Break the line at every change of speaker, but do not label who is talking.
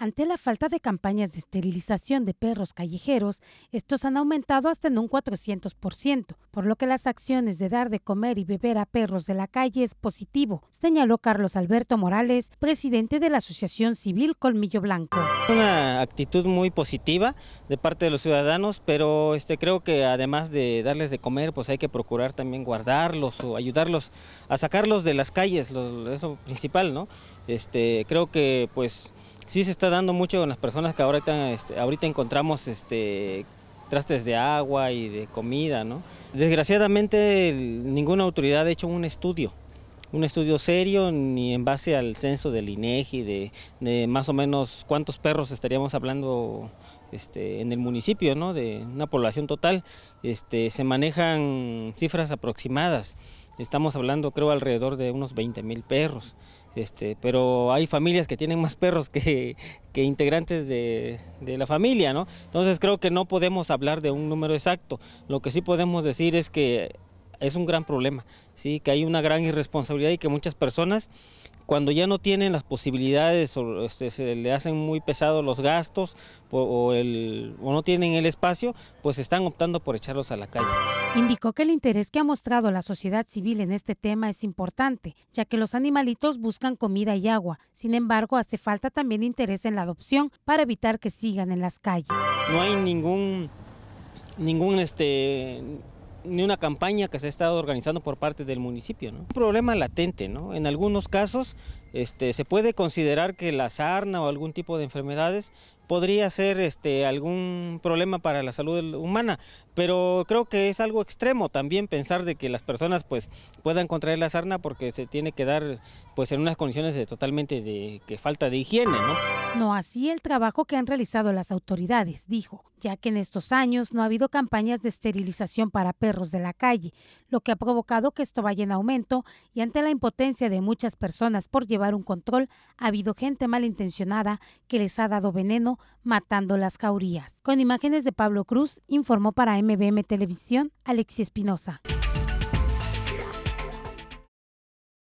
Ante la falta de campañas de esterilización de perros callejeros, estos han aumentado hasta en un 400%, por lo que las acciones de dar de comer y beber a perros de la calle es positivo, señaló Carlos Alberto Morales, presidente de la Asociación Civil Colmillo Blanco.
Una actitud muy positiva de parte de los ciudadanos, pero este, creo que además de darles de comer, pues hay que procurar también guardarlos o ayudarlos a sacarlos de las calles, lo, es lo principal, ¿no? Este, creo que pues sí se está dando mucho con las personas que ahorita, este, ahorita encontramos este, trastes de agua y de comida, ¿no? Desgraciadamente ninguna autoridad ha hecho un estudio un estudio serio ni en base al censo del INEGI de, más o menos cuántos perros estaríamos hablando este, en el municipio, ¿no? de una población total, este, se manejan cifras aproximadas. Estamos hablando, creo, alrededor de unos 20 mil perros. Este, pero hay familias que tienen más perros que, integrantes de, de, la familia, ¿no? Entonces creo que no podemos hablar de un número exacto. Lo que sí podemos decir es que es un gran problema, ¿sí? que hay una gran irresponsabilidad y que muchas personas cuando ya no tienen las posibilidades o este, se le hacen muy pesados los gastos o, no tienen el espacio, pues están optando por echarlos a la calle.
Indicó que el interés que ha mostrado la sociedad civil en este tema es importante, ya que los animalitos buscan comida y agua. Sin embargo, hace falta también interés en la adopción para evitar que sigan en las calles.
No hay ningún ningún este ni una campaña que se ha estado organizando por parte del municipio. ¿no? Un problema latente, ¿no? En algunos casos este, se puede considerar que la sarna o algún tipo de enfermedades podría ser este, algún problema para la salud humana, pero creo que es algo extremo también pensar de que las personas pues, puedan contraer la sarna porque se tiene que dar pues, en unas condiciones totalmente de que falta de higiene. ¿no?
no así el trabajo que han realizado las autoridades, dijo, ya que en estos años no ha habido campañas de esterilización para perros de la calle, lo que ha provocado que esto vaya en aumento y ante la impotencia de muchas personas por llevar un control, ha habido gente malintencionada que les ha dado veneno matando las caurías. Con imágenes de Pablo Cruz, informó para MBM Televisión Alexi Espinosa.